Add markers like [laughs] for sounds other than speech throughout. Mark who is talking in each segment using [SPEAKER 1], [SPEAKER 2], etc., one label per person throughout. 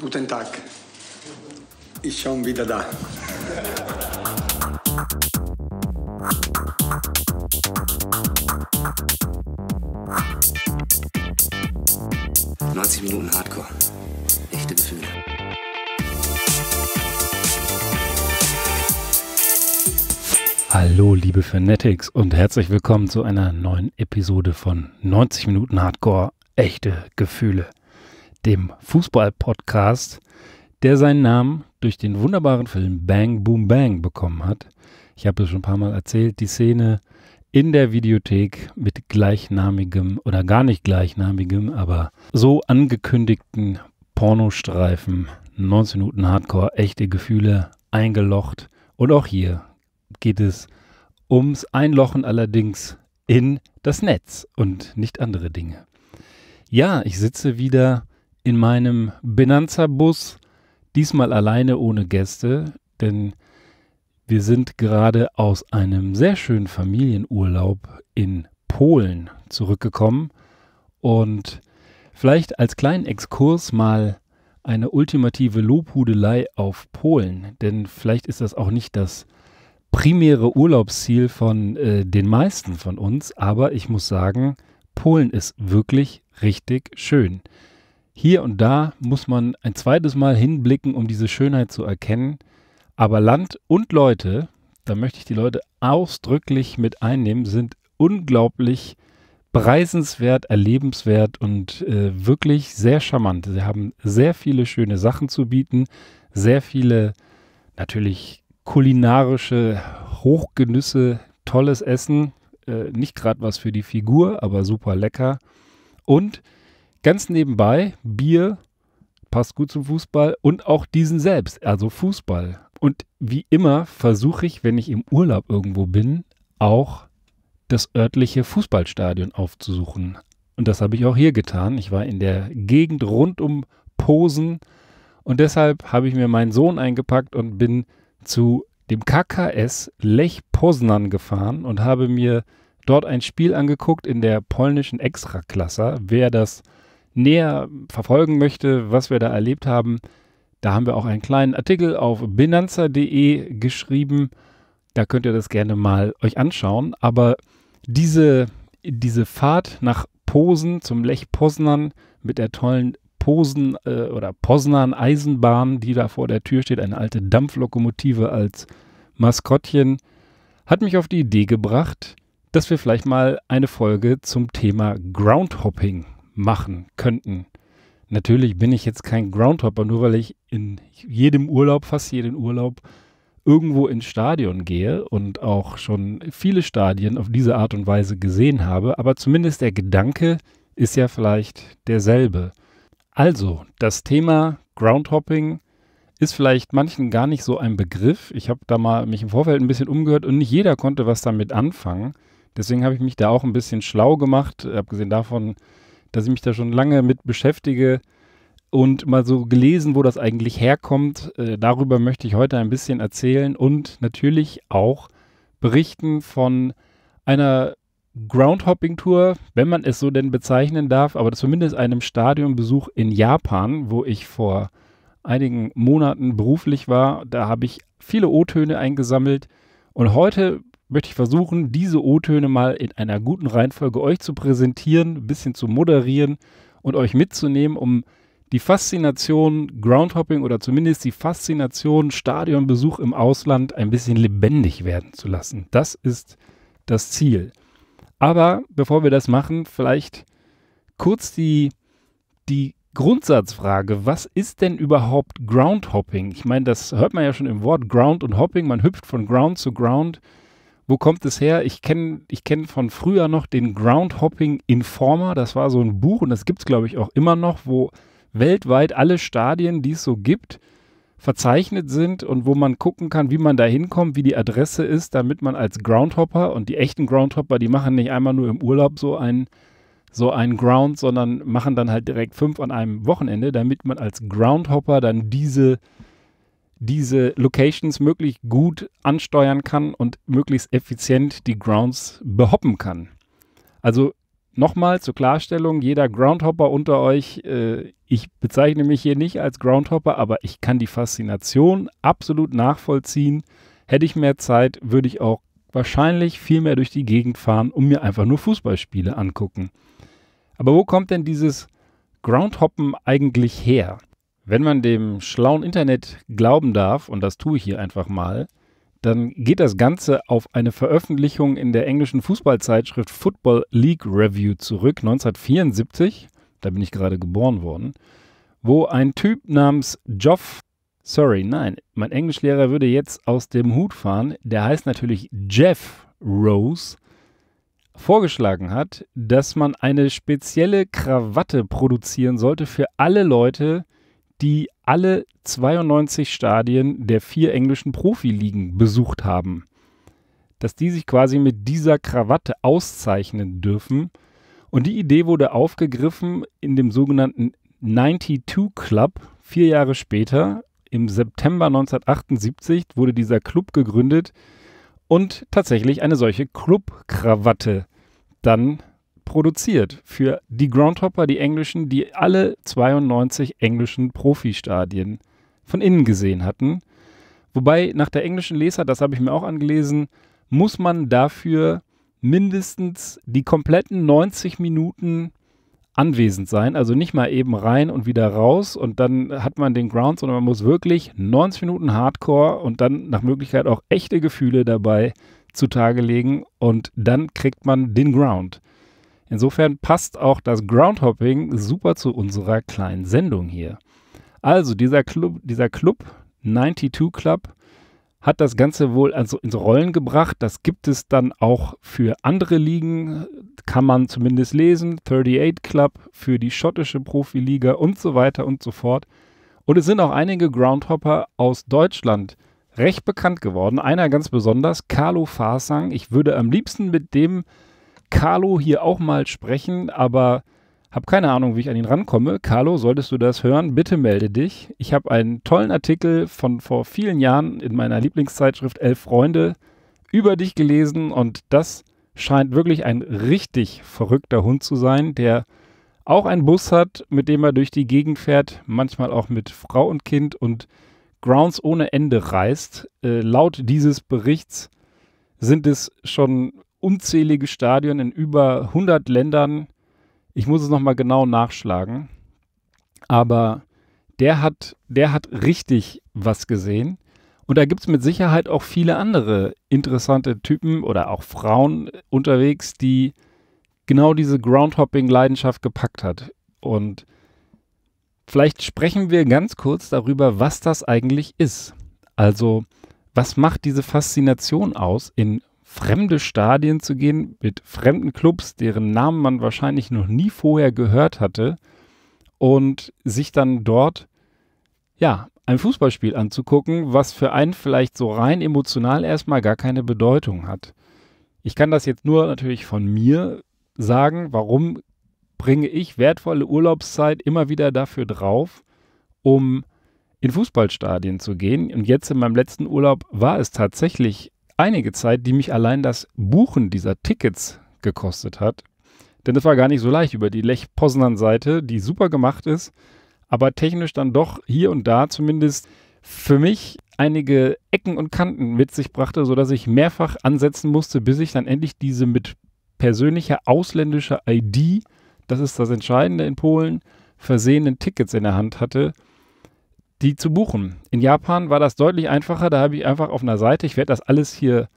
[SPEAKER 1] Guten Tag. Ich schon wieder da. Neunzig Minuten Hardcore. Echte Gefühle.
[SPEAKER 2] Hallo liebe Fanatics und herzlich willkommen zu einer neuen Episode von 90 Minuten Hardcore. Echte Gefühle dem Fußball-Podcast, der seinen Namen durch den wunderbaren Film Bang Boom Bang bekommen hat. Ich habe es schon ein paar Mal erzählt, die Szene in der Videothek mit gleichnamigem oder gar nicht gleichnamigem, aber so angekündigten Pornostreifen, 19 Minuten Hardcore, echte Gefühle eingelocht. Und auch hier geht es ums Einlochen allerdings in das Netz und nicht andere Dinge. Ja, ich sitze wieder in meinem Benanza-Bus, diesmal alleine ohne Gäste, denn wir sind gerade aus einem sehr schönen Familienurlaub in Polen zurückgekommen und vielleicht als kleinen Exkurs mal eine ultimative Lobhudelei auf Polen, denn vielleicht ist das auch nicht das primäre Urlaubsziel von äh, den meisten von uns, aber ich muss sagen, Polen ist wirklich richtig schön. Hier und da muss man ein zweites Mal hinblicken, um diese Schönheit zu erkennen. Aber Land und Leute, da möchte ich die Leute ausdrücklich mit einnehmen, sind unglaublich preisenswert, erlebenswert und äh, wirklich sehr charmant. Sie haben sehr viele schöne Sachen zu bieten, sehr viele natürlich kulinarische Hochgenüsse, tolles Essen, äh, nicht gerade was für die Figur, aber super lecker. Und ganz nebenbei, Bier passt gut zum Fußball und auch diesen selbst, also Fußball. Und wie immer versuche ich, wenn ich im Urlaub irgendwo bin, auch das örtliche Fußballstadion aufzusuchen. Und das habe ich auch hier getan. Ich war in der Gegend rund um Posen und deshalb habe ich mir meinen Sohn eingepackt und bin zu dem KKS Lech Poznan gefahren und habe mir dort ein Spiel angeguckt in der polnischen Extraklasse. Wer das näher verfolgen möchte, was wir da erlebt haben, da haben wir auch einen kleinen Artikel auf binanza.de geschrieben. Da könnt ihr das gerne mal euch anschauen. Aber diese, diese Fahrt nach Posen zum Lech Posnan mit der tollen Posen äh, oder Posnan Eisenbahn, die da vor der Tür steht, eine alte Dampflokomotive als Maskottchen, hat mich auf die Idee gebracht, dass wir vielleicht mal eine Folge zum Thema Groundhopping machen könnten. Natürlich bin ich jetzt kein Groundhopper, nur weil ich in jedem Urlaub, fast jeden Urlaub, irgendwo ins Stadion gehe und auch schon viele Stadien auf diese Art und Weise gesehen habe, aber zumindest der Gedanke ist ja vielleicht derselbe. Also, das Thema Groundhopping ist vielleicht manchen gar nicht so ein Begriff. Ich habe da mal mich im Vorfeld ein bisschen umgehört und nicht jeder konnte was damit anfangen. Deswegen habe ich mich da auch ein bisschen schlau gemacht. Abgesehen davon dass ich mich da schon lange mit beschäftige und mal so gelesen, wo das eigentlich herkommt. Äh, darüber möchte ich heute ein bisschen erzählen und natürlich auch berichten von einer Groundhopping-Tour, wenn man es so denn bezeichnen darf, aber zumindest einem Stadionbesuch in Japan, wo ich vor einigen Monaten beruflich war. Da habe ich viele O-Töne eingesammelt. Und heute möchte ich versuchen, diese O-Töne mal in einer guten Reihenfolge euch zu präsentieren, ein bisschen zu moderieren und euch mitzunehmen, um die Faszination Groundhopping oder zumindest die Faszination Stadionbesuch im Ausland ein bisschen lebendig werden zu lassen. Das ist das Ziel. Aber bevor wir das machen, vielleicht kurz die, die Grundsatzfrage, was ist denn überhaupt Groundhopping? Ich meine, das hört man ja schon im Wort Ground und Hopping, man hüpft von Ground zu Ground wo kommt es her? Ich kenne ich kenn von früher noch den Groundhopping Informer. Das war so ein Buch und das gibt es, glaube ich, auch immer noch, wo weltweit alle Stadien, die es so gibt, verzeichnet sind und wo man gucken kann, wie man da hinkommt, wie die Adresse ist, damit man als Groundhopper und die echten Groundhopper, die machen nicht einmal nur im Urlaub so einen so einen Ground, sondern machen dann halt direkt fünf an einem Wochenende, damit man als Groundhopper dann diese diese Locations möglichst gut ansteuern kann und möglichst effizient die Grounds behoppen kann. Also nochmal zur Klarstellung, jeder Groundhopper unter euch, äh, ich bezeichne mich hier nicht als Groundhopper, aber ich kann die Faszination absolut nachvollziehen. Hätte ich mehr Zeit, würde ich auch wahrscheinlich viel mehr durch die Gegend fahren und mir einfach nur Fußballspiele angucken. Aber wo kommt denn dieses Groundhoppen eigentlich her? Wenn man dem schlauen Internet glauben darf, und das tue ich hier einfach mal, dann geht das Ganze auf eine Veröffentlichung in der englischen Fußballzeitschrift Football League Review zurück, 1974, da bin ich gerade geboren worden, wo ein Typ namens Geoff, sorry, nein, mein Englischlehrer würde jetzt aus dem Hut fahren, der heißt natürlich Jeff Rose, vorgeschlagen hat, dass man eine spezielle Krawatte produzieren sollte für alle Leute, die die alle 92 Stadien der vier englischen Profiligen besucht haben. Dass die sich quasi mit dieser Krawatte auszeichnen dürfen. Und die Idee wurde aufgegriffen in dem sogenannten 92 Club. Vier Jahre später, im September 1978, wurde dieser Club gegründet und tatsächlich eine solche Clubkrawatte dann produziert für die Groundhopper, die englischen, die alle 92 englischen Profistadien von innen gesehen hatten. Wobei nach der englischen Lesart, das habe ich mir auch angelesen, muss man dafür mindestens die kompletten 90 Minuten anwesend sein. Also nicht mal eben rein und wieder raus und dann hat man den Ground, sondern man muss wirklich 90 Minuten Hardcore und dann nach Möglichkeit auch echte Gefühle dabei zutage legen und dann kriegt man den Ground. Insofern passt auch das Groundhopping super zu unserer kleinen Sendung hier. Also dieser Club, dieser Club 92 Club hat das Ganze wohl also ins Rollen gebracht. Das gibt es dann auch für andere Ligen, kann man zumindest lesen. 38 Club für die schottische Profiliga und so weiter und so fort. Und es sind auch einige Groundhopper aus Deutschland recht bekannt geworden. Einer ganz besonders, Carlo Farsang. Ich würde am liebsten mit dem Carlo hier auch mal sprechen, aber habe keine Ahnung, wie ich an ihn rankomme. Carlo, solltest du das hören, bitte melde dich. Ich habe einen tollen Artikel von vor vielen Jahren in meiner Lieblingszeitschrift Elf Freunde über dich gelesen und das scheint wirklich ein richtig verrückter Hund zu sein, der auch einen Bus hat, mit dem er durch die Gegend fährt, manchmal auch mit Frau und Kind und Grounds ohne Ende reist. Äh, laut dieses Berichts sind es schon unzählige Stadien in über 100 Ländern. Ich muss es nochmal genau nachschlagen. Aber der hat, der hat richtig was gesehen. Und da gibt es mit Sicherheit auch viele andere interessante Typen oder auch Frauen unterwegs, die genau diese Groundhopping-Leidenschaft gepackt hat. Und vielleicht sprechen wir ganz kurz darüber, was das eigentlich ist. Also, was macht diese Faszination aus, in fremde Stadien zu gehen mit fremden Clubs, deren Namen man wahrscheinlich noch nie vorher gehört hatte und sich dann dort ja, ein Fußballspiel anzugucken, was für einen vielleicht so rein emotional erstmal gar keine Bedeutung hat. Ich kann das jetzt nur natürlich von mir sagen, warum bringe ich wertvolle Urlaubszeit immer wieder dafür drauf, um in Fußballstadien zu gehen. Und jetzt in meinem letzten Urlaub war es tatsächlich einige Zeit, die mich allein das Buchen dieser Tickets gekostet hat. Denn es war gar nicht so leicht über die Lech-Poznan-Seite, die super gemacht ist, aber technisch dann doch hier und da zumindest für mich einige Ecken und Kanten mit sich brachte, sodass ich mehrfach ansetzen musste, bis ich dann endlich diese mit persönlicher ausländischer ID, das ist das Entscheidende in Polen, versehenen Tickets in der Hand hatte, die zu buchen. In Japan war das deutlich einfacher. Da habe ich einfach auf einer Seite, ich werde das alles hier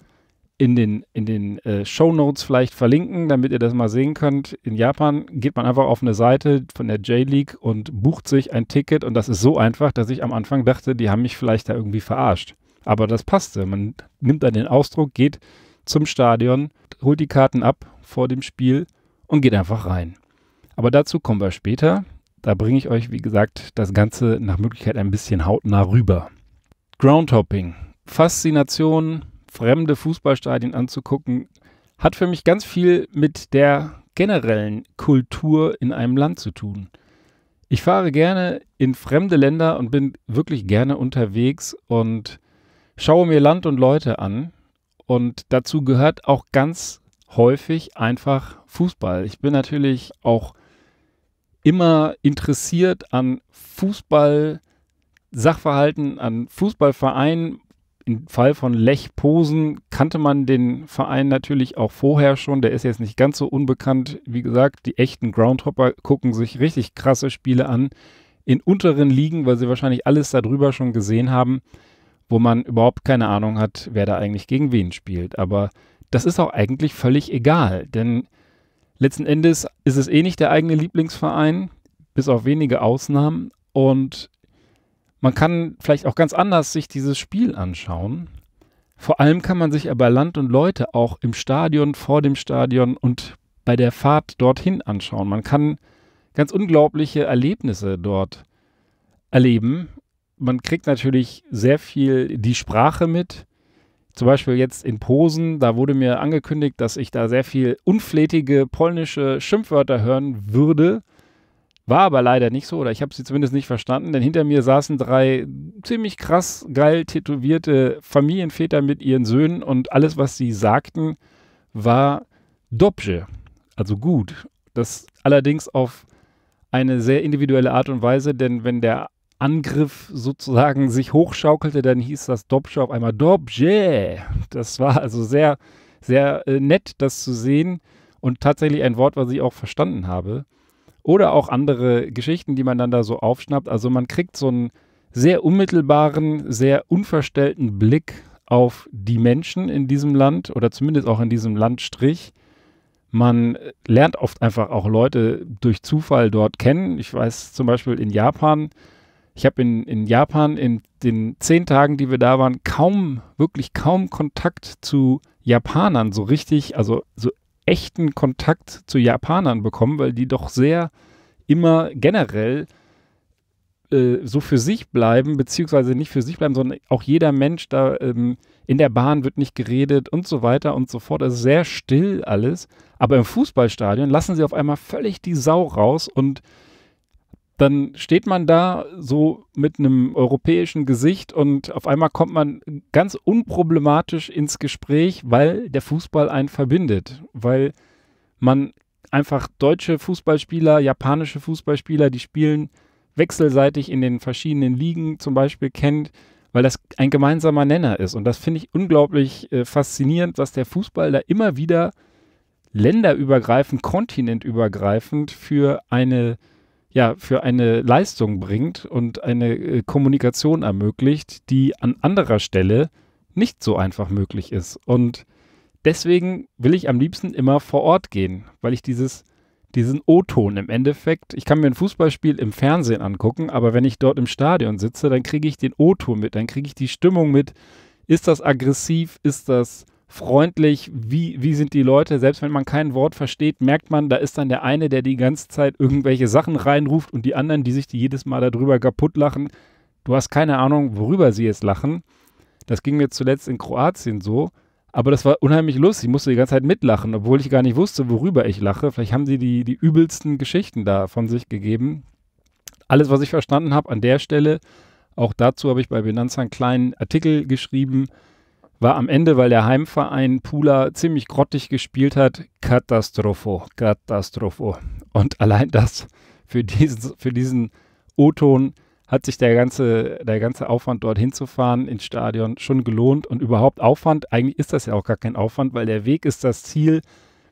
[SPEAKER 2] in den, in den äh, Show Notes vielleicht verlinken, damit ihr das mal sehen könnt. In Japan geht man einfach auf eine Seite von der J-League und bucht sich ein Ticket. Und das ist so einfach, dass ich am Anfang dachte, die haben mich vielleicht da irgendwie verarscht. Aber das passte. Man nimmt dann den Ausdruck, geht zum Stadion, holt die Karten ab vor dem Spiel und geht einfach rein. Aber dazu kommen wir später. Da bringe ich euch, wie gesagt, das Ganze nach Möglichkeit ein bisschen hautnah rüber. Groundhopping. Faszination, fremde Fußballstadien anzugucken, hat für mich ganz viel mit der generellen Kultur in einem Land zu tun. Ich fahre gerne in fremde Länder und bin wirklich gerne unterwegs und schaue mir Land und Leute an. Und dazu gehört auch ganz häufig einfach Fußball. Ich bin natürlich auch immer interessiert an Fußball, Sachverhalten, an Fußballvereinen. Im Fall von Lech Posen kannte man den Verein natürlich auch vorher schon. Der ist jetzt nicht ganz so unbekannt. Wie gesagt, die echten Groundhopper gucken sich richtig krasse Spiele an. In unteren Ligen, weil sie wahrscheinlich alles darüber schon gesehen haben, wo man überhaupt keine Ahnung hat, wer da eigentlich gegen wen spielt. Aber das ist auch eigentlich völlig egal, denn Letzten Endes ist es eh nicht der eigene Lieblingsverein, bis auf wenige Ausnahmen. Und man kann vielleicht auch ganz anders sich dieses Spiel anschauen. Vor allem kann man sich aber Land und Leute auch im Stadion, vor dem Stadion und bei der Fahrt dorthin anschauen. Man kann ganz unglaubliche Erlebnisse dort erleben. Man kriegt natürlich sehr viel die Sprache mit, zum Beispiel jetzt in Posen, da wurde mir angekündigt, dass ich da sehr viel unflätige polnische Schimpfwörter hören würde. War aber leider nicht so, oder ich habe sie zumindest nicht verstanden, denn hinter mir saßen drei ziemlich krass geil tätowierte Familienväter mit ihren Söhnen und alles, was sie sagten, war Dobrze, also gut. Das allerdings auf eine sehr individuelle Art und Weise, denn wenn der Angriff sozusagen sich hochschaukelte, dann hieß das Dobsche auf einmal Dobje. Das war also sehr, sehr äh, nett, das zu sehen und tatsächlich ein Wort, was ich auch verstanden habe. Oder auch andere Geschichten, die man dann da so aufschnappt. Also man kriegt so einen sehr unmittelbaren, sehr unverstellten Blick auf die Menschen in diesem Land oder zumindest auch in diesem Landstrich. Man lernt oft einfach auch Leute durch Zufall dort kennen. Ich weiß zum Beispiel in Japan, ich habe in, in Japan in den zehn Tagen, die wir da waren, kaum, wirklich kaum Kontakt zu Japanern so richtig, also so echten Kontakt zu Japanern bekommen, weil die doch sehr immer generell äh, so für sich bleiben, beziehungsweise nicht für sich bleiben, sondern auch jeder Mensch da ähm, in der Bahn wird nicht geredet und so weiter und so fort. Es also ist sehr still alles. Aber im Fußballstadion lassen sie auf einmal völlig die Sau raus und dann steht man da so mit einem europäischen Gesicht und auf einmal kommt man ganz unproblematisch ins Gespräch, weil der Fußball einen verbindet, weil man einfach deutsche Fußballspieler, japanische Fußballspieler, die spielen wechselseitig in den verschiedenen Ligen zum Beispiel kennt, weil das ein gemeinsamer Nenner ist. Und das finde ich unglaublich äh, faszinierend, dass der Fußball da immer wieder länderübergreifend, kontinentübergreifend für eine ja, für eine Leistung bringt und eine äh, Kommunikation ermöglicht, die an anderer Stelle nicht so einfach möglich ist. Und deswegen will ich am liebsten immer vor Ort gehen, weil ich dieses, diesen O-Ton im Endeffekt, ich kann mir ein Fußballspiel im Fernsehen angucken, aber wenn ich dort im Stadion sitze, dann kriege ich den O-Ton mit, dann kriege ich die Stimmung mit. Ist das aggressiv? Ist das freundlich, wie, wie sind die Leute, selbst wenn man kein Wort versteht, merkt man, da ist dann der eine, der die ganze Zeit irgendwelche Sachen reinruft und die anderen, die sich die jedes Mal darüber kaputt lachen. Du hast keine Ahnung, worüber sie jetzt lachen. Das ging mir zuletzt in Kroatien so. Aber das war unheimlich lustig. Ich musste die ganze Zeit mitlachen, obwohl ich gar nicht wusste, worüber ich lache. Vielleicht haben sie die, die übelsten Geschichten da von sich gegeben. Alles, was ich verstanden habe an der Stelle, auch dazu habe ich bei Benanza einen kleinen Artikel geschrieben, war am Ende, weil der Heimverein Pula ziemlich grottig gespielt hat, Katastrophe, Katastrophe. Und allein das für diesen, für diesen O-Ton hat sich der ganze, der ganze Aufwand, dort hinzufahren ins Stadion, schon gelohnt und überhaupt Aufwand. Eigentlich ist das ja auch gar kein Aufwand, weil der Weg ist das Ziel,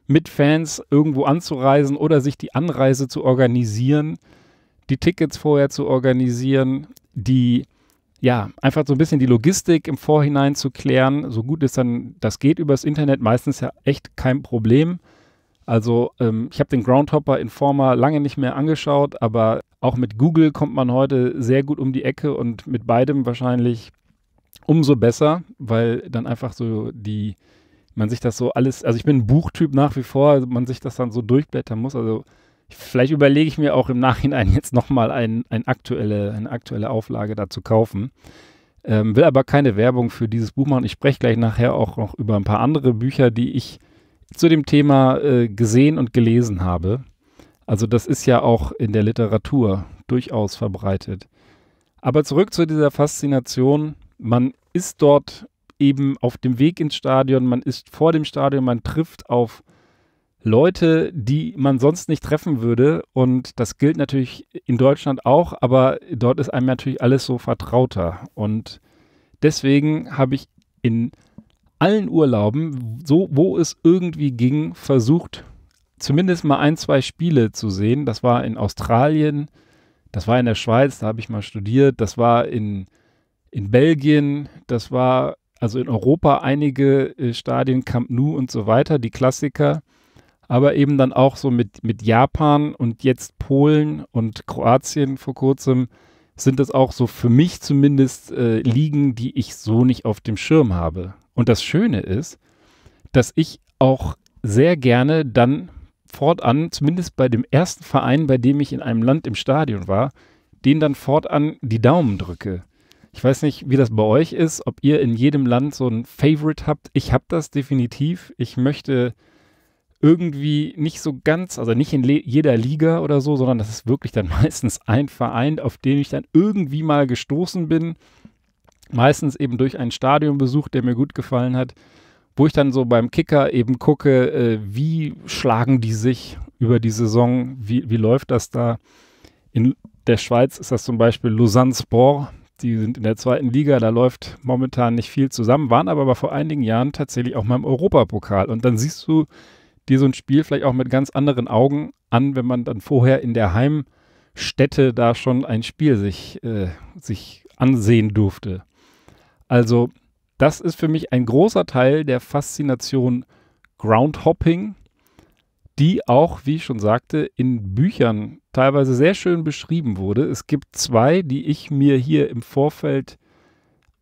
[SPEAKER 2] mit Fans irgendwo anzureisen oder sich die Anreise zu organisieren, die Tickets vorher zu organisieren, die ja, einfach so ein bisschen die Logistik im Vorhinein zu klären, so gut ist dann, das geht übers Internet, meistens ja echt kein Problem. Also ähm, ich habe den Groundhopper Informer lange nicht mehr angeschaut, aber auch mit Google kommt man heute sehr gut um die Ecke und mit beidem wahrscheinlich umso besser, weil dann einfach so die, man sich das so alles, also ich bin ein Buchtyp nach wie vor, also man sich das dann so durchblättern muss. Also Vielleicht überlege ich mir auch im Nachhinein jetzt nochmal ein, ein aktuelle, eine aktuelle Auflage dazu kaufen. Ähm, will aber keine Werbung für dieses Buch machen. Ich spreche gleich nachher auch noch über ein paar andere Bücher, die ich zu dem Thema äh, gesehen und gelesen habe. Also das ist ja auch in der Literatur durchaus verbreitet. Aber zurück zu dieser Faszination. Man ist dort eben auf dem Weg ins Stadion, man ist vor dem Stadion, man trifft auf Leute, die man sonst nicht treffen würde. Und das gilt natürlich in Deutschland auch, aber dort ist einem natürlich alles so vertrauter. Und deswegen habe ich in allen Urlauben, so wo es irgendwie ging, versucht, zumindest mal ein, zwei Spiele zu sehen. Das war in Australien, das war in der Schweiz, da habe ich mal studiert, das war in, in Belgien, das war also in Europa einige äh, Stadien, Camp Nou und so weiter, die Klassiker aber eben dann auch so mit, mit Japan und jetzt Polen und Kroatien vor kurzem sind das auch so für mich zumindest äh, Ligen, die ich so nicht auf dem Schirm habe. Und das Schöne ist, dass ich auch sehr gerne dann fortan, zumindest bei dem ersten Verein, bei dem ich in einem Land im Stadion war, den dann fortan die Daumen drücke. Ich weiß nicht, wie das bei euch ist, ob ihr in jedem Land so ein Favorite habt. Ich habe das definitiv. Ich möchte irgendwie nicht so ganz, also nicht in jeder Liga oder so, sondern das ist wirklich dann [laughs] meistens ein Verein, auf den ich dann irgendwie mal gestoßen bin. Meistens eben durch einen Stadionbesuch, der mir gut gefallen hat, wo ich dann so beim Kicker eben gucke, äh, wie schlagen die sich über die Saison, wie, wie läuft das da. In der Schweiz ist das zum Beispiel Lausanne Sport, die sind in der zweiten Liga, da läuft momentan nicht viel zusammen, waren aber vor einigen Jahren tatsächlich auch mal im Europapokal. Und dann siehst du, dir so ein Spiel vielleicht auch mit ganz anderen Augen an, wenn man dann vorher in der Heimstätte da schon ein Spiel sich, äh, sich ansehen durfte. Also das ist für mich ein großer Teil der Faszination Groundhopping, die auch, wie ich schon sagte, in Büchern teilweise sehr schön beschrieben wurde. Es gibt zwei, die ich mir hier im Vorfeld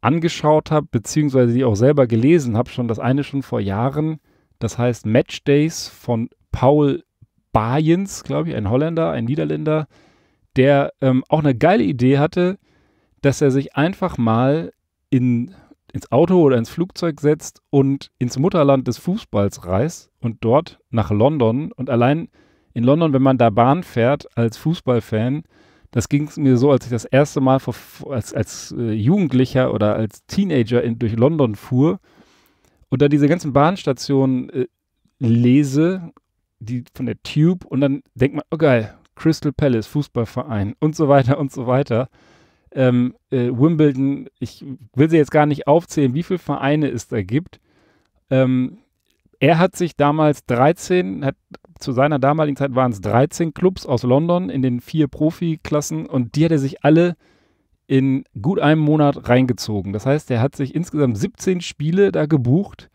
[SPEAKER 2] angeschaut habe, beziehungsweise die auch selber gelesen habe, schon das eine schon vor Jahren das heißt Match Days von Paul Bayens, glaube ich, ein Holländer, ein Niederländer, der ähm, auch eine geile Idee hatte, dass er sich einfach mal in, ins Auto oder ins Flugzeug setzt und ins Mutterland des Fußballs reist und dort nach London. Und allein in London, wenn man da Bahn fährt als Fußballfan, das ging es mir so, als ich das erste Mal vor, als, als äh, Jugendlicher oder als Teenager in, durch London fuhr und dann diese ganzen Bahnstationen äh, lese, die von der Tube, und dann denkt man, oh geil, Crystal Palace, Fußballverein und so weiter und so weiter. Ähm, äh, Wimbledon, ich will sie jetzt gar nicht aufzählen, wie viele Vereine es da gibt. Ähm, er hat sich damals 13, hat, zu seiner damaligen Zeit waren es 13 Clubs aus London in den vier Profiklassen und die hat er sich alle in gut einem Monat reingezogen. Das heißt, er hat sich insgesamt 17 Spiele da gebucht,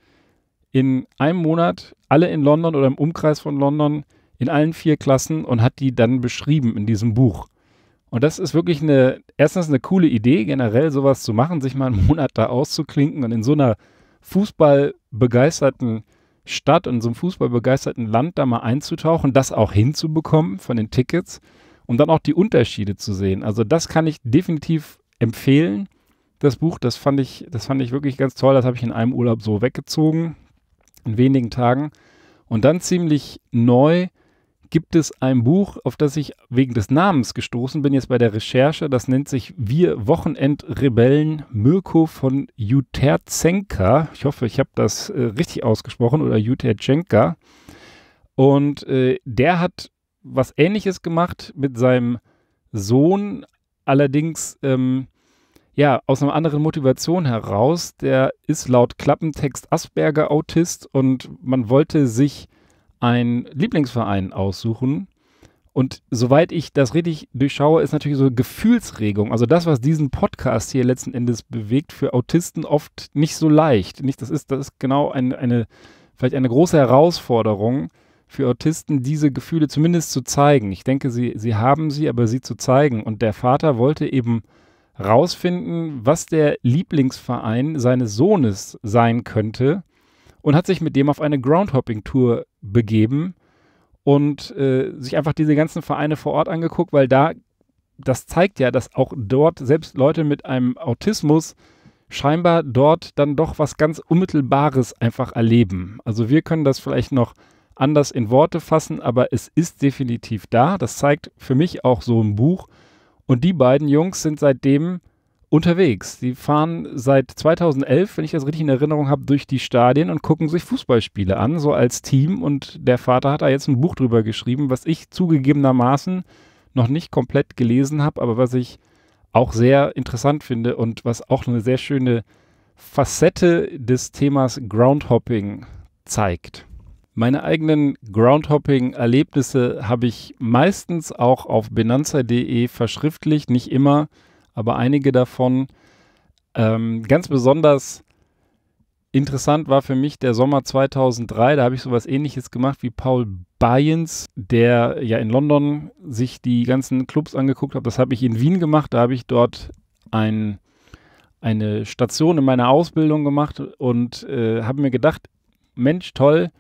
[SPEAKER 2] in einem Monat, alle in London oder im Umkreis von London, in allen vier Klassen und hat die dann beschrieben in diesem Buch. Und das ist wirklich eine, erstens eine coole Idee, generell sowas zu machen, sich mal einen Monat da auszuklinken und in so einer fußballbegeisterten Stadt und so einem fußballbegeisterten Land da mal einzutauchen, das auch hinzubekommen von den Tickets und dann auch die Unterschiede zu sehen. Also das kann ich definitiv empfehlen. Das Buch, das fand ich, das fand ich wirklich ganz toll. Das habe ich in einem Urlaub so weggezogen, in wenigen Tagen. Und dann ziemlich neu gibt es ein Buch, auf das ich wegen des Namens gestoßen bin, jetzt bei der Recherche. Das nennt sich Wir Wochenendrebellen Mirko von Juterzenka. Ich hoffe, ich habe das äh, richtig ausgesprochen oder Juterzenka. Und äh, der hat was Ähnliches gemacht mit seinem Sohn, allerdings ähm, ja aus einer anderen Motivation heraus. Der ist laut Klappentext Asperger Autist und man wollte sich einen Lieblingsverein aussuchen. Und soweit ich das richtig durchschaue, ist natürlich so Gefühlsregung, also das, was diesen Podcast hier letzten Endes bewegt, für Autisten oft nicht so leicht. Nicht, das ist, das ist genau ein, eine, vielleicht eine große Herausforderung, für Autisten, diese Gefühle zumindest zu zeigen. Ich denke, sie, sie haben sie, aber sie zu zeigen. Und der Vater wollte eben rausfinden, was der Lieblingsverein seines Sohnes sein könnte und hat sich mit dem auf eine Groundhopping-Tour begeben und äh, sich einfach diese ganzen Vereine vor Ort angeguckt, weil da, das zeigt ja, dass auch dort selbst Leute mit einem Autismus scheinbar dort dann doch was ganz Unmittelbares einfach erleben. Also wir können das vielleicht noch anders in Worte fassen, aber es ist definitiv da. Das zeigt für mich auch so ein Buch. Und die beiden Jungs sind seitdem unterwegs. Die fahren seit 2011, wenn ich das richtig in Erinnerung habe, durch die Stadien und gucken sich Fußballspiele an, so als Team. Und der Vater hat da jetzt ein Buch drüber geschrieben, was ich zugegebenermaßen noch nicht komplett gelesen habe, aber was ich auch sehr interessant finde und was auch eine sehr schöne Facette des Themas Groundhopping zeigt. Meine eigenen Groundhopping-Erlebnisse habe ich meistens auch auf benanza.de verschriftlicht, nicht immer, aber einige davon. Ähm, ganz besonders interessant war für mich der Sommer 2003, da habe ich sowas ähnliches gemacht wie Paul Bayens, der ja in London sich die ganzen Clubs angeguckt hat. Das habe ich in Wien gemacht, da habe ich dort ein, eine Station in meiner Ausbildung gemacht und äh, habe mir gedacht, Mensch, toll,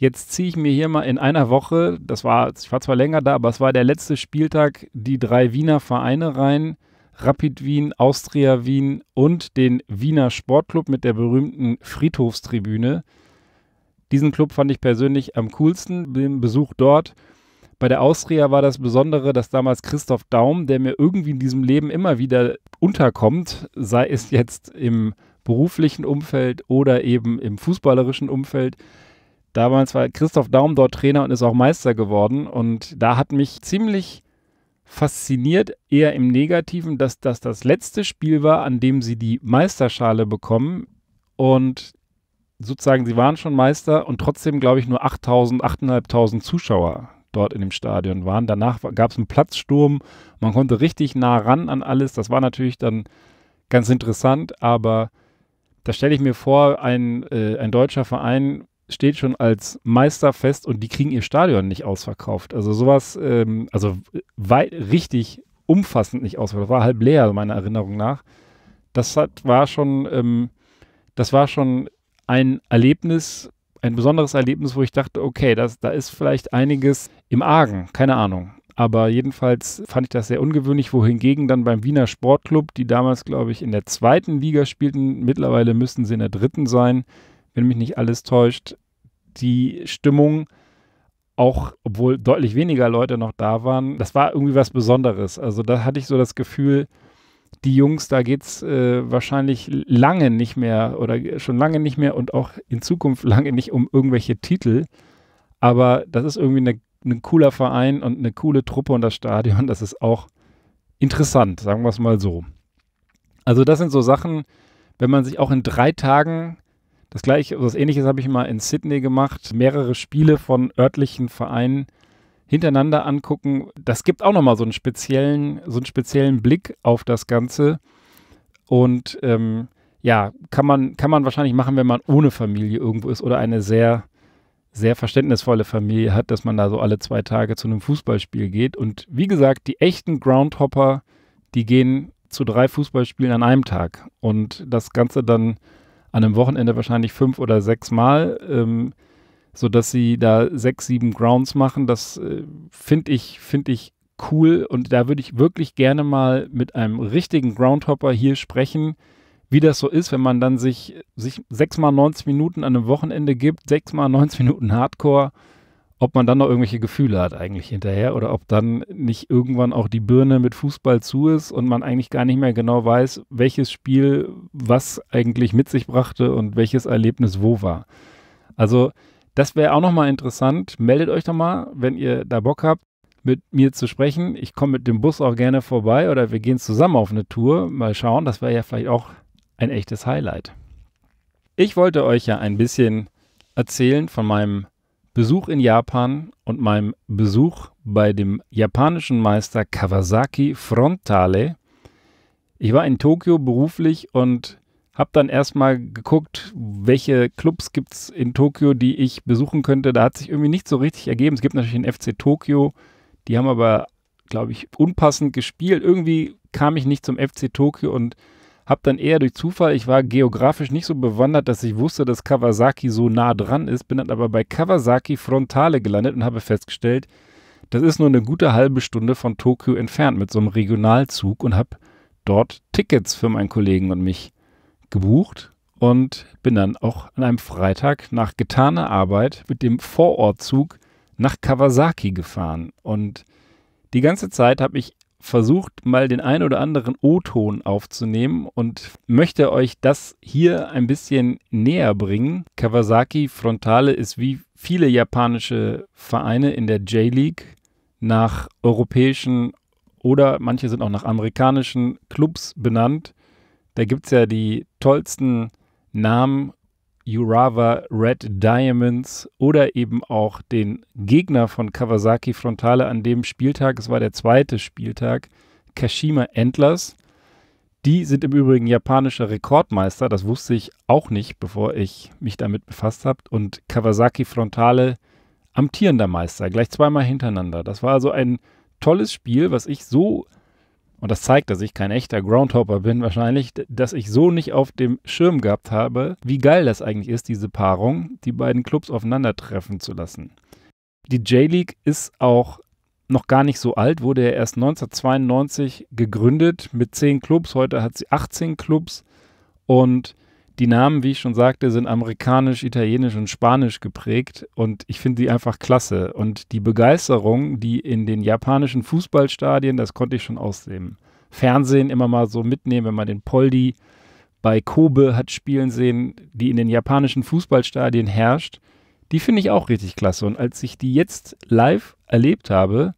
[SPEAKER 2] jetzt ziehe ich mir hier mal in einer Woche, das war, ich war zwar länger da, aber es war der letzte Spieltag, die drei Wiener Vereine rein. Rapid Wien, Austria Wien und den Wiener Sportclub mit der berühmten Friedhofstribüne. Diesen Club fand ich persönlich am coolsten, den Besuch dort. Bei der Austria war das Besondere, dass damals Christoph Daum, der mir irgendwie in diesem Leben immer wieder unterkommt, sei es jetzt im beruflichen Umfeld oder eben im fußballerischen Umfeld, Damals war Christoph Daum dort Trainer und ist auch Meister geworden. Und da hat mich ziemlich fasziniert, eher im Negativen, dass das das letzte Spiel war, an dem sie die Meisterschale bekommen. Und sozusagen, sie waren schon Meister und trotzdem, glaube ich, nur 8.000, 8.500 Zuschauer dort in dem Stadion waren. Danach gab es einen Platzsturm, man konnte richtig nah ran an alles. Das war natürlich dann ganz interessant, aber da stelle ich mir vor, ein, äh, ein deutscher Verein steht schon als Meister fest und die kriegen ihr Stadion nicht ausverkauft. Also sowas, ähm, also weit, richtig umfassend nicht ausverkauft. War halb leer, meiner Erinnerung nach. Das hat, war schon, ähm, das war schon ein Erlebnis, ein besonderes Erlebnis, wo ich dachte, okay, das, da ist vielleicht einiges im Argen, keine Ahnung. Aber jedenfalls fand ich das sehr ungewöhnlich, wohingegen dann beim Wiener Sportclub, die damals, glaube ich, in der zweiten Liga spielten, mittlerweile müssten sie in der dritten sein, wenn mich nicht alles täuscht, die Stimmung auch, obwohl deutlich weniger Leute noch da waren, das war irgendwie was Besonderes. Also da hatte ich so das Gefühl, die Jungs, da geht es äh, wahrscheinlich lange nicht mehr oder schon lange nicht mehr und auch in Zukunft [laughs] lange nicht um irgendwelche Titel. Aber das ist irgendwie ein ne, ne cooler Verein und eine coole Truppe und das Stadion, das ist auch interessant, sagen wir es mal so. Also das sind so Sachen, wenn man sich auch in drei Tagen das gleiche, also das ähnliches habe ich mal in Sydney gemacht. Mehrere Spiele von örtlichen Vereinen hintereinander angucken. Das gibt auch nochmal so einen speziellen, so einen speziellen Blick auf das Ganze. Und ähm, ja, kann man, kann man wahrscheinlich machen, wenn man ohne Familie irgendwo ist oder eine sehr, sehr verständnisvolle Familie hat, dass man da so alle zwei Tage zu einem Fußballspiel geht. Und wie gesagt, die echten Groundhopper, die gehen zu drei Fußballspielen an einem Tag und das Ganze dann an einem Wochenende wahrscheinlich fünf oder sechs Mal, ähm, sodass sie da sechs, sieben Grounds machen. Das äh, finde ich, finde ich cool und da würde ich wirklich gerne mal mit einem richtigen Groundhopper hier sprechen, wie das so ist, wenn man dann sich, sich sechs mal 90 Minuten an einem Wochenende gibt, sechs mal 90 Minuten Hardcore ob man dann noch irgendwelche Gefühle hat eigentlich hinterher oder ob dann nicht irgendwann auch die Birne mit Fußball zu ist und man eigentlich gar nicht mehr genau weiß, welches Spiel was eigentlich mit sich brachte und welches Erlebnis wo war. Also das wäre auch nochmal interessant. Meldet euch doch mal, wenn ihr da Bock habt, mit mir zu sprechen. Ich komme mit dem Bus auch gerne vorbei oder wir gehen zusammen auf eine Tour. Mal schauen, das wäre ja vielleicht auch ein echtes Highlight. Ich wollte euch ja ein bisschen erzählen von meinem Besuch in Japan und meinem Besuch bei dem japanischen Meister Kawasaki Frontale. Ich war in Tokio beruflich und habe dann erstmal geguckt, welche Clubs gibt es in Tokio, die ich besuchen könnte. Da hat sich irgendwie nicht so richtig ergeben. Es gibt natürlich den FC Tokio, die haben aber, glaube ich, unpassend gespielt. Irgendwie kam ich nicht zum FC Tokio und habe dann eher durch Zufall, ich war geografisch nicht so bewandert, dass ich wusste, dass Kawasaki so nah dran ist, bin dann aber bei Kawasaki Frontale gelandet und habe festgestellt, das ist nur eine gute halbe Stunde von Tokio entfernt mit so einem Regionalzug und habe dort Tickets für meinen Kollegen und mich gebucht und bin dann auch an einem Freitag nach getaner Arbeit mit dem Vorortzug nach Kawasaki gefahren. Und die ganze Zeit habe ich versucht, mal den ein oder anderen O-Ton aufzunehmen und möchte euch das hier ein bisschen näher bringen. Kawasaki Frontale ist wie viele japanische Vereine in der J-League nach europäischen oder manche sind auch nach amerikanischen Clubs benannt. Da gibt es ja die tollsten Namen Urawa Red Diamonds oder eben auch den Gegner von Kawasaki Frontale an dem Spieltag, es war der zweite Spieltag, Kashima Antlers. Die sind im Übrigen japanischer Rekordmeister, das wusste ich auch nicht, bevor ich mich damit befasst habe. Und Kawasaki Frontale amtierender Meister, gleich zweimal hintereinander. Das war also ein tolles Spiel, was ich so und das zeigt, dass ich kein echter Groundhopper bin wahrscheinlich, dass ich so nicht auf dem Schirm gehabt habe, wie geil das eigentlich ist, diese Paarung, die beiden Clubs aufeinandertreffen zu lassen. Die J-League ist auch noch gar nicht so alt, wurde ja erst 1992 gegründet mit zehn Clubs, heute hat sie 18 Clubs und die Namen, wie ich schon sagte, sind amerikanisch, italienisch und spanisch geprägt und ich finde sie einfach klasse. Und die Begeisterung, die in den japanischen Fußballstadien, das konnte ich schon aus dem Fernsehen immer mal so mitnehmen, wenn man den Poldi bei Kobe hat spielen sehen, die in den japanischen Fußballstadien herrscht, die finde ich auch richtig klasse. Und als ich die jetzt live erlebt habe,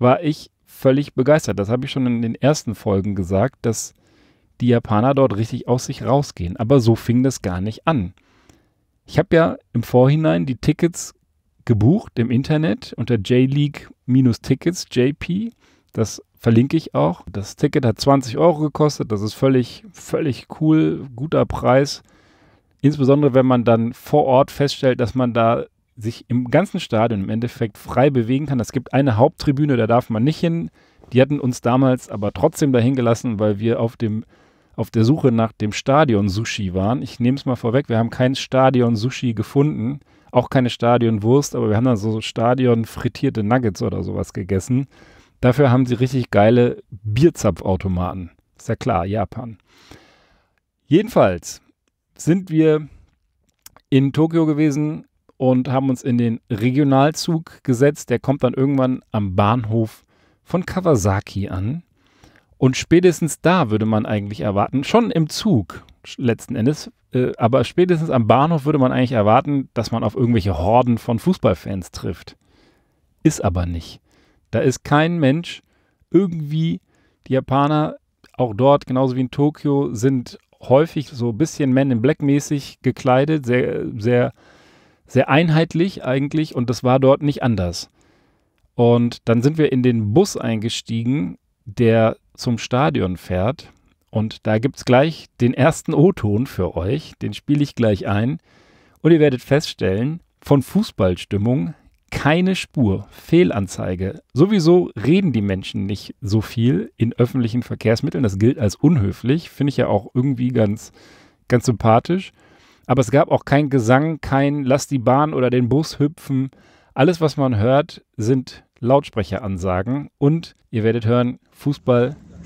[SPEAKER 2] war ich völlig begeistert. Das habe ich schon in den ersten Folgen gesagt, dass die Japaner dort richtig aus sich rausgehen. Aber so fing das gar nicht an. Ich habe ja im Vorhinein die Tickets gebucht im Internet unter jleague-tickets, JP. Das verlinke ich auch. Das Ticket hat 20 Euro gekostet. Das ist völlig, völlig cool, guter Preis. Insbesondere wenn man dann vor Ort feststellt, dass man da sich im ganzen Stadion im Endeffekt frei bewegen kann. Es gibt eine Haupttribüne, da darf man nicht hin. Die hatten uns damals aber trotzdem dahin gelassen, weil wir auf dem auf der Suche nach dem Stadion-Sushi waren. Ich nehme es mal vorweg, wir haben kein Stadion-Sushi gefunden, auch keine Stadion-Wurst, aber wir haben dann so Stadion-frittierte Nuggets oder sowas gegessen. Dafür haben sie richtig geile Bierzapfautomaten. Ist ja klar, Japan. Jedenfalls sind wir in Tokio gewesen und haben uns in den Regionalzug gesetzt. Der kommt dann irgendwann am Bahnhof von Kawasaki an. Und spätestens da würde man eigentlich erwarten, schon im Zug letzten Endes, äh, aber spätestens am Bahnhof würde man eigentlich erwarten, dass man auf irgendwelche Horden von Fußballfans trifft. Ist aber nicht. Da ist kein Mensch irgendwie, die Japaner, auch dort, genauso wie in Tokio, sind häufig so ein bisschen Men in Black mäßig gekleidet, sehr, sehr, sehr einheitlich eigentlich und das war dort nicht anders. Und dann sind wir in den Bus eingestiegen, der zum Stadion fährt. Und da gibt es gleich den ersten O-Ton für euch. Den spiele ich gleich ein. Und ihr werdet feststellen, von Fußballstimmung keine Spur, Fehlanzeige. Sowieso reden die Menschen nicht so viel in öffentlichen Verkehrsmitteln. Das gilt als unhöflich, finde ich ja auch irgendwie ganz, ganz sympathisch. Aber es gab auch kein Gesang, kein Lass die Bahn oder den Bus hüpfen. Alles, was man hört, sind Lautsprecheransagen. Und ihr werdet hören, Fußball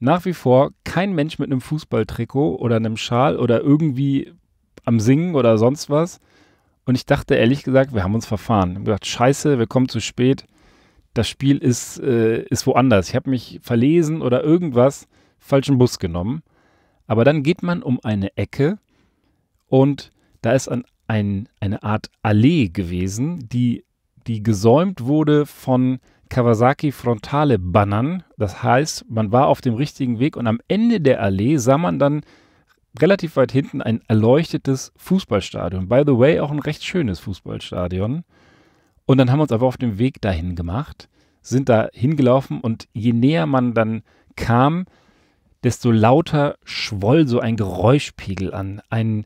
[SPEAKER 2] nach wie vor kein Mensch mit einem Fußballtrikot oder einem Schal oder irgendwie am Singen oder sonst was. Und ich dachte ehrlich gesagt, wir haben uns verfahren. Ich habe gedacht, scheiße, wir kommen zu spät. Das Spiel ist, äh, ist woanders. Ich habe mich verlesen oder irgendwas, falschen Bus genommen. Aber dann geht man um eine Ecke und da ist an ein, eine Art Allee gewesen, die, die gesäumt wurde von Kawasaki Frontale Bannern. Das heißt, man war auf dem richtigen Weg und am Ende der Allee sah man dann relativ weit hinten ein erleuchtetes Fußballstadion. By the way, auch ein recht schönes Fußballstadion. Und dann haben wir uns aber auf dem Weg dahin gemacht, sind da hingelaufen und je näher man dann kam, desto lauter schwoll so ein Geräuschpegel an. Ein,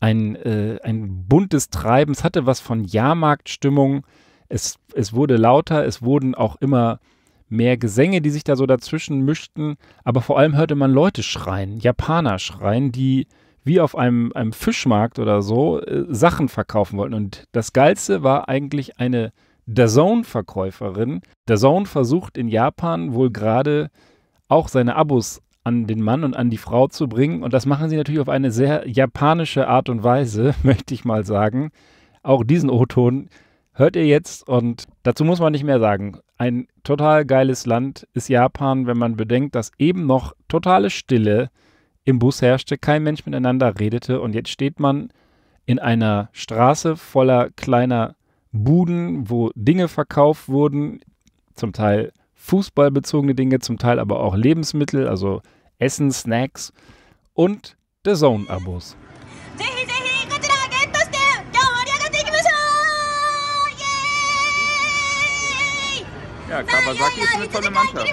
[SPEAKER 2] ein, äh, ein buntes Treiben. Es hatte was von Jahrmarktstimmung es, es wurde lauter, es wurden auch immer mehr Gesänge, die sich da so dazwischen mischten, aber vor allem hörte man Leute schreien, Japaner schreien, die wie auf einem, einem Fischmarkt oder so äh, Sachen verkaufen wollten. Und das Geilste war eigentlich eine DAZN-Verkäuferin. DAZN versucht in Japan wohl gerade auch seine Abos an den Mann und an die Frau zu bringen. Und das machen sie natürlich auf eine sehr japanische Art und Weise, [laughs] möchte ich mal sagen. Auch diesen O-Ton hört ihr jetzt und dazu muss man nicht mehr sagen. Ein total geiles Land ist Japan, wenn man bedenkt, dass eben noch totale Stille im Bus herrschte, kein Mensch miteinander redete und jetzt steht man in einer Straße voller kleiner Buden, wo Dinge verkauft wurden, zum Teil fußballbezogene Dinge, zum Teil aber auch Lebensmittel, also Essen, Snacks und The Zone-Abos. ja, や川崎スネト
[SPEAKER 1] ルマンシャン来て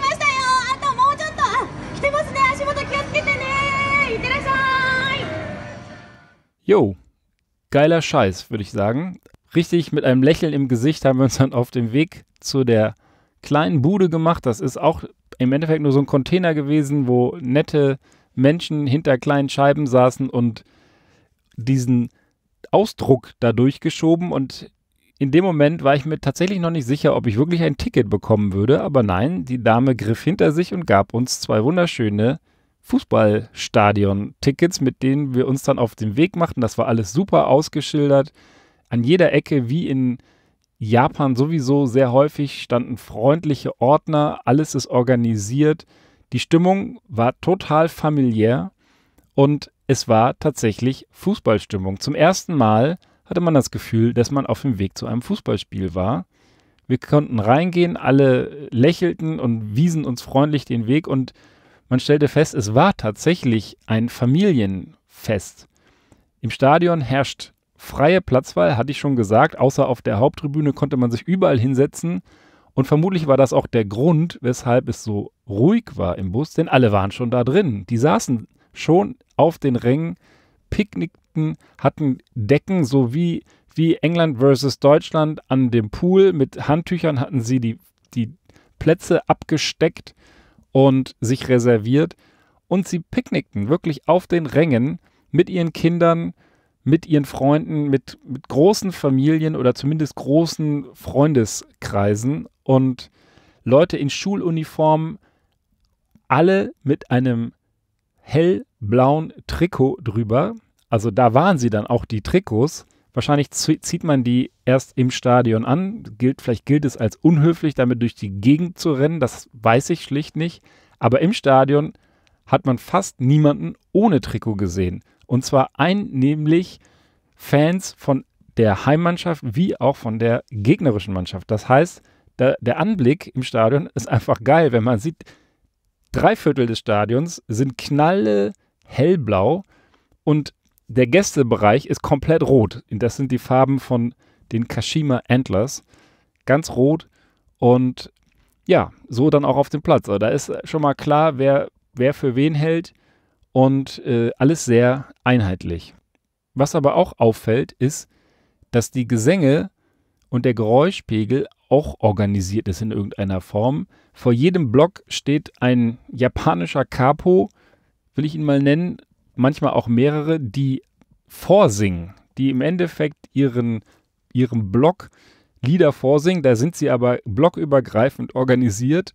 [SPEAKER 1] ますね足元気をつけてねいってらっしゃい
[SPEAKER 2] Jo, geiler Scheiß, würde ich sagen. Richtig mit einem Lächeln im Gesicht haben wir uns dann auf dem Weg zu der kleinen Bude gemacht. Das ist auch im Endeffekt nur so ein Container gewesen, wo nette Menschen hinter kleinen Scheiben saßen und diesen Ausdruck da durchgeschoben. und in dem Moment war ich mir tatsächlich noch nicht sicher, ob ich wirklich ein Ticket bekommen würde, aber nein, die Dame griff hinter sich und gab uns zwei wunderschöne Fußballstadion-Tickets, mit denen wir uns dann auf den Weg machten. Das war alles super ausgeschildert. An jeder Ecke, wie in Japan sowieso sehr häufig, standen freundliche Ordner. Alles ist organisiert. Die Stimmung war total familiär und es war tatsächlich Fußballstimmung. Zum ersten Mal hatte man das Gefühl, dass man auf dem Weg zu einem Fußballspiel war. Wir konnten reingehen, alle lächelten und wiesen uns freundlich den Weg und man stellte fest, es war tatsächlich ein Familienfest. Im Stadion herrscht freie Platzwahl, hatte ich schon gesagt, außer auf der Haupttribüne konnte man sich überall hinsetzen und vermutlich war das auch der Grund, weshalb es so ruhig war im Bus, denn alle waren schon da drin. Die saßen schon auf den Rängen, Picknick Mannschaften hatten Decken so wie England versus Deutschland an dem Pool. Mit Handtüchern hatten sie die, die Plätze abgesteckt und sich reserviert. Und sie picknickten wirklich auf den Rängen mit ihren Kindern, mit ihren Freunden, mit, mit großen Familien oder zumindest großen Freundeskreisen und Leute in Schuluniformen, alle mit einem hellblauen Trikot drüber, also da waren sie dann auch die Trikots. Wahrscheinlich zieht man die erst im Stadion an. Gilt, vielleicht gilt es als unhöflich, damit durch die Gegend zu rennen. Das weiß ich schlicht nicht. Aber im Stadion hat man fast niemanden ohne Trikot gesehen. Und zwar ein, nämlich Fans von der Heimmannschaft wie auch von der gegnerischen Mannschaft. Das heißt, der, der Anblick im Stadion ist einfach geil, wenn man sieht, drei Viertel des Stadions sind knalle hellblau und der Gästebereich ist komplett rot. Das sind die Farben von den Kashima Antlers. Ganz rot und ja, so dann auch auf dem Platz. Also da ist schon mal klar, wer, wer für wen hält und äh, alles sehr einheitlich. Was aber auch auffällt, ist, dass die Gesänge und der Geräuschpegel auch organisiert ist in irgendeiner Form. Vor jedem Block steht ein japanischer Kapo, will ich ihn mal nennen, manchmal auch mehrere, die vorsingen, die im Endeffekt ihren, ihren Blog Lieder vorsingen. Da sind sie aber blockübergreifend organisiert.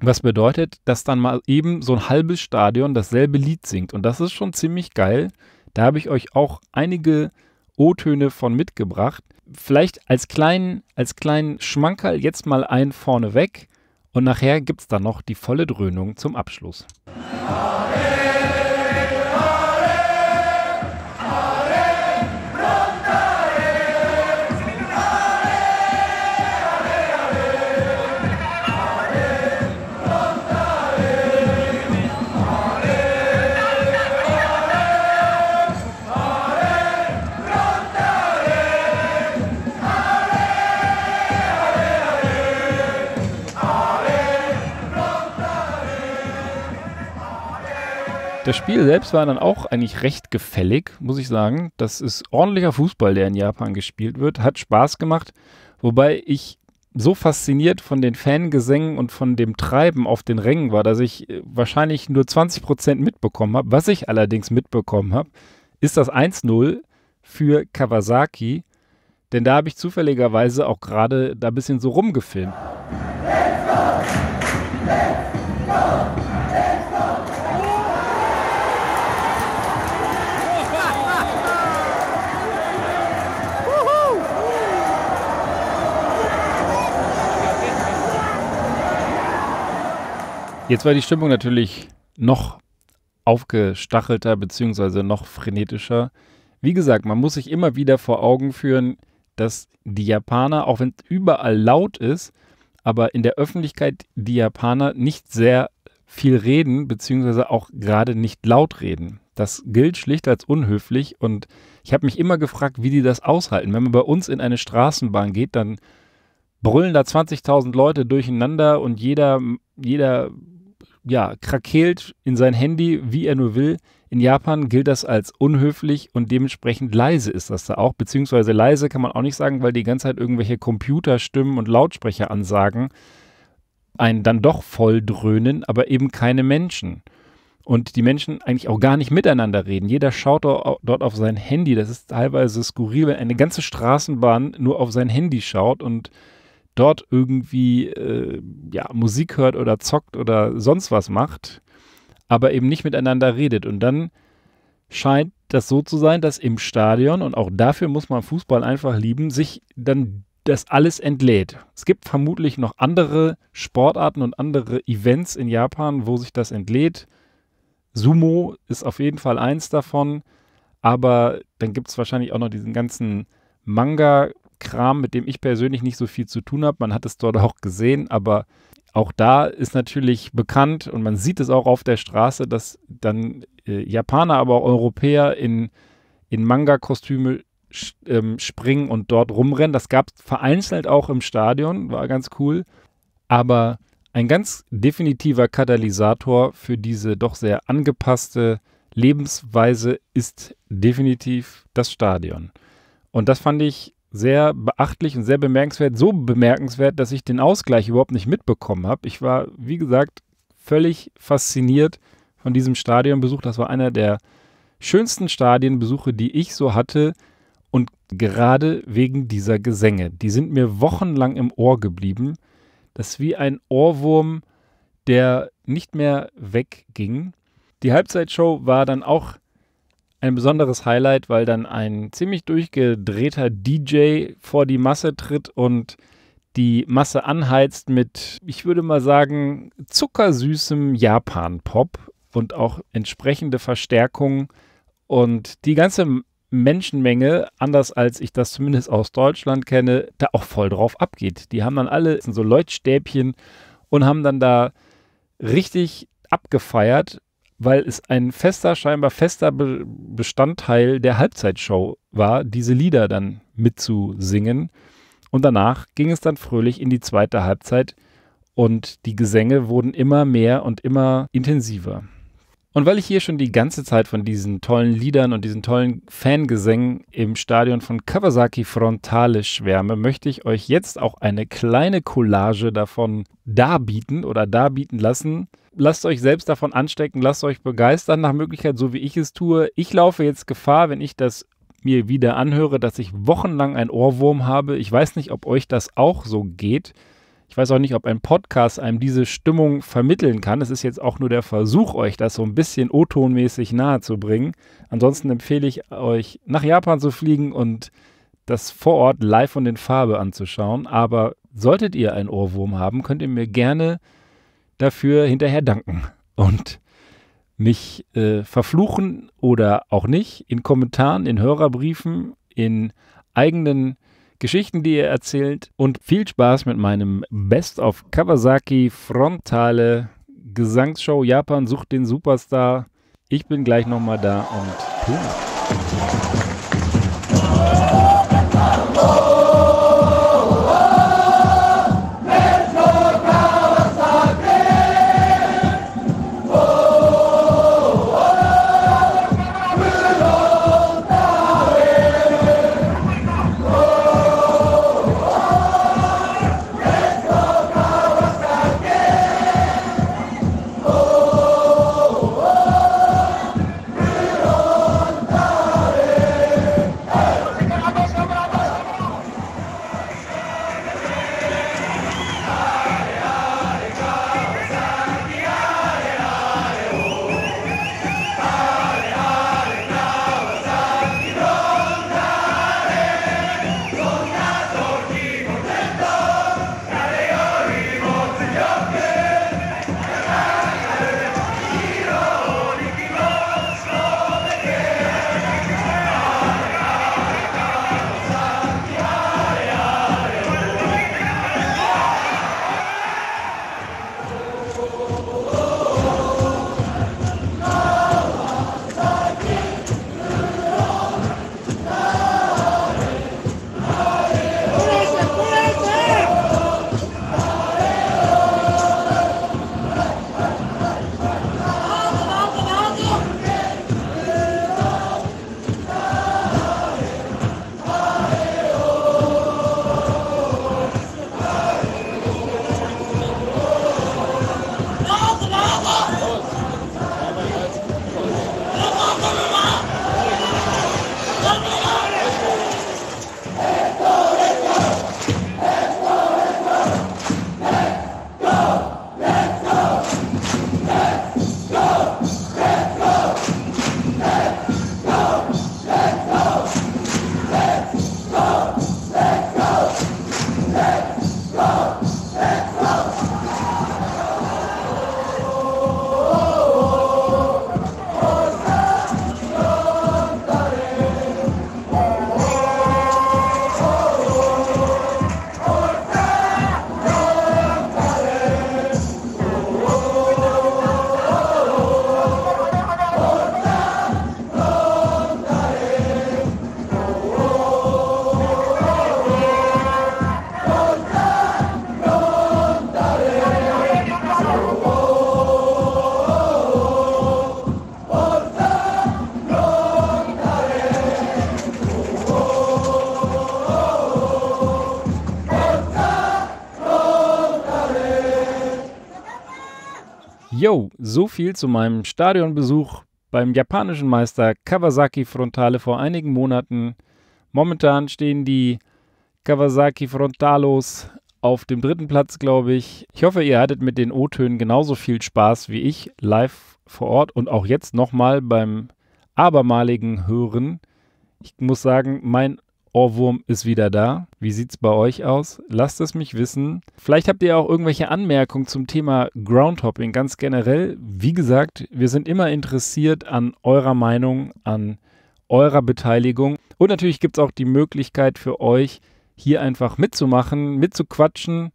[SPEAKER 2] Was bedeutet, dass dann mal eben so ein halbes Stadion dasselbe Lied singt. Und das ist schon ziemlich geil. Da habe ich euch auch einige O-Töne von mitgebracht. Vielleicht als kleinen, als kleinen Schmankerl jetzt mal einen vorneweg. Und nachher gibt es dann noch die volle Dröhnung zum Abschluss. Okay. Das Spiel selbst war dann auch eigentlich recht gefällig, muss ich sagen. Das ist ordentlicher Fußball, der in Japan gespielt wird. Hat Spaß gemacht, wobei ich so fasziniert von den Fangesängen und von dem Treiben auf den Rängen war, dass ich äh, wahrscheinlich nur 20 Prozent mitbekommen habe. Was ich allerdings mitbekommen habe, ist das 1-0 für Kawasaki. Denn da habe ich zufälligerweise auch gerade da ein bisschen so rumgefilmt. Let's go! Let's go! Jetzt war die Stimmung natürlich noch aufgestachelter beziehungsweise noch frenetischer. Wie gesagt, man muss sich immer wieder vor Augen führen, dass die Japaner, auch wenn es überall laut ist, aber in der Öffentlichkeit die Japaner nicht sehr viel reden, beziehungsweise auch gerade nicht laut reden. Das gilt schlicht als unhöflich und ich habe mich immer gefragt, wie die das aushalten. Wenn man bei uns in eine Straßenbahn geht, dann brüllen da 20.000 Leute durcheinander und jeder, jeder ja, krakeelt in sein Handy, wie er nur will. In Japan gilt das als unhöflich und dementsprechend leise ist das da auch. Beziehungsweise leise kann man auch nicht sagen, weil die ganze Zeit irgendwelche Computerstimmen und Lautsprecheransagen einen dann doch voll dröhnen, aber eben keine Menschen. Und die Menschen eigentlich auch gar nicht miteinander reden. Jeder schaut dort auf sein Handy. Das ist teilweise skurril, wenn eine ganze Straßenbahn nur auf sein Handy schaut und dort irgendwie äh, ja, Musik hört oder zockt oder sonst was macht, aber eben nicht miteinander redet. Und dann scheint das so zu sein, dass im Stadion, und auch dafür muss man Fußball einfach lieben, sich dann das alles entlädt. Es gibt vermutlich noch andere Sportarten und andere Events in Japan, wo sich das entlädt. Sumo ist auf jeden Fall eins davon, aber dann gibt es wahrscheinlich auch noch diesen ganzen Manga Kram, mit dem ich persönlich nicht so viel zu tun habe. Man hat es dort auch gesehen, aber auch da ist natürlich bekannt und man sieht es auch auf der Straße, dass dann äh, Japaner, aber auch Europäer in, in Manga-Kostüme ähm, springen und dort rumrennen. Das gab es vereinzelt auch im Stadion, war ganz cool. Aber ein ganz definitiver Katalysator für diese doch sehr angepasste Lebensweise ist definitiv das Stadion. Und das fand ich sehr beachtlich und sehr bemerkenswert. So bemerkenswert, dass ich den Ausgleich überhaupt nicht mitbekommen habe. Ich war, wie gesagt, völlig fasziniert von diesem Stadionbesuch. Das war einer der schönsten Stadienbesuche, die ich so hatte. Und gerade wegen dieser Gesänge. Die sind mir wochenlang im Ohr geblieben. Das ist wie ein Ohrwurm, der nicht mehr wegging. Die Halbzeitshow war dann auch ein besonderes Highlight, weil dann ein ziemlich durchgedrehter DJ vor die Masse tritt und die Masse anheizt mit, ich würde mal sagen, zuckersüßem Japan-Pop und auch entsprechende Verstärkung. Und die ganze Menschenmenge, anders als ich das zumindest aus Deutschland kenne, da auch voll drauf abgeht. Die haben dann alle sind so Leutstäbchen und haben dann da richtig abgefeiert weil es ein fester, scheinbar fester Be Bestandteil der Halbzeitshow war, diese Lieder dann mitzusingen. Und danach ging es dann fröhlich in die zweite Halbzeit und die Gesänge wurden immer mehr und immer intensiver. Und weil ich hier schon die ganze Zeit von diesen tollen Liedern und diesen tollen Fangesängen im Stadion von Kawasaki Frontale schwärme, möchte ich euch jetzt auch eine kleine Collage davon darbieten oder darbieten lassen. Lasst euch selbst davon anstecken, lasst euch begeistern nach Möglichkeit, so wie ich es tue. Ich laufe jetzt Gefahr, wenn ich das mir wieder anhöre, dass ich wochenlang ein Ohrwurm habe. Ich weiß nicht, ob euch das auch so geht. Ich weiß auch nicht, ob ein Podcast einem diese Stimmung vermitteln kann. Es ist jetzt auch nur der Versuch, euch das so ein bisschen O-Ton-mäßig nahe zu bringen. Ansonsten empfehle ich euch, nach Japan zu fliegen und das vor Ort live und in Farbe anzuschauen. Aber solltet ihr einen Ohrwurm haben, könnt ihr mir gerne dafür hinterher danken und mich äh, verfluchen oder auch nicht in Kommentaren, in Hörerbriefen, in eigenen Geschichten, die ihr erzählt. Und viel Spaß mit meinem Best of Kawasaki Frontale Gesangsshow Japan sucht den Superstar. Ich bin gleich nochmal da und tun. So viel zu meinem Stadionbesuch beim japanischen Meister Kawasaki Frontale vor einigen Monaten. Momentan stehen die Kawasaki Frontalos auf dem dritten Platz, glaube ich. Ich hoffe, ihr hattet mit den O-Tönen genauso viel Spaß wie ich live vor Ort und auch jetzt nochmal beim abermaligen Hören. Ich muss sagen, mein Ohrwurm ist wieder da. Wie sieht es bei euch aus? Lasst es mich wissen. Vielleicht habt ihr auch irgendwelche Anmerkungen zum Thema Groundhopping ganz generell. Wie gesagt, wir sind immer interessiert an eurer Meinung, an eurer Beteiligung. Und natürlich gibt es auch die Möglichkeit für euch, hier einfach mitzumachen, mitzuquatschen,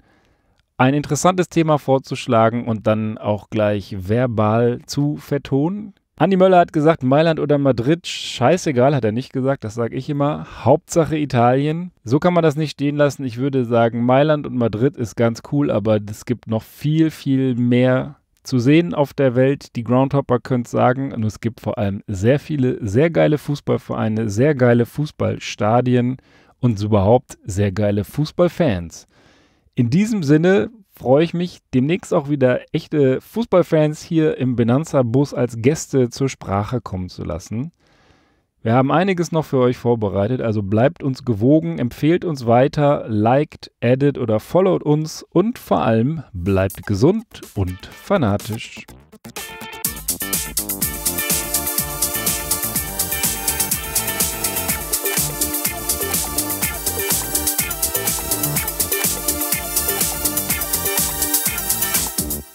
[SPEAKER 2] ein interessantes Thema vorzuschlagen und dann auch gleich verbal zu vertonen. Andi Möller hat gesagt, Mailand oder Madrid, scheißegal, hat er nicht gesagt, das sage ich immer. Hauptsache Italien. So kann man das nicht stehen lassen. Ich würde sagen, Mailand und Madrid ist ganz cool, aber es gibt noch viel, viel mehr zu sehen auf der Welt. Die Groundhopper können es sagen, und es gibt vor allem sehr viele, sehr geile Fußballvereine, sehr geile Fußballstadien und überhaupt sehr geile Fußballfans. In diesem Sinne freue ich mich, demnächst auch wieder echte Fußballfans hier im Benanza-Bus als Gäste zur Sprache kommen zu lassen. Wir haben einiges noch für euch vorbereitet, also bleibt uns gewogen, empfehlt uns weiter, liked, edit oder followt uns und vor allem bleibt gesund und fanatisch.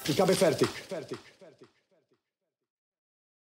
[SPEAKER 1] Il cabe fertig. fertig.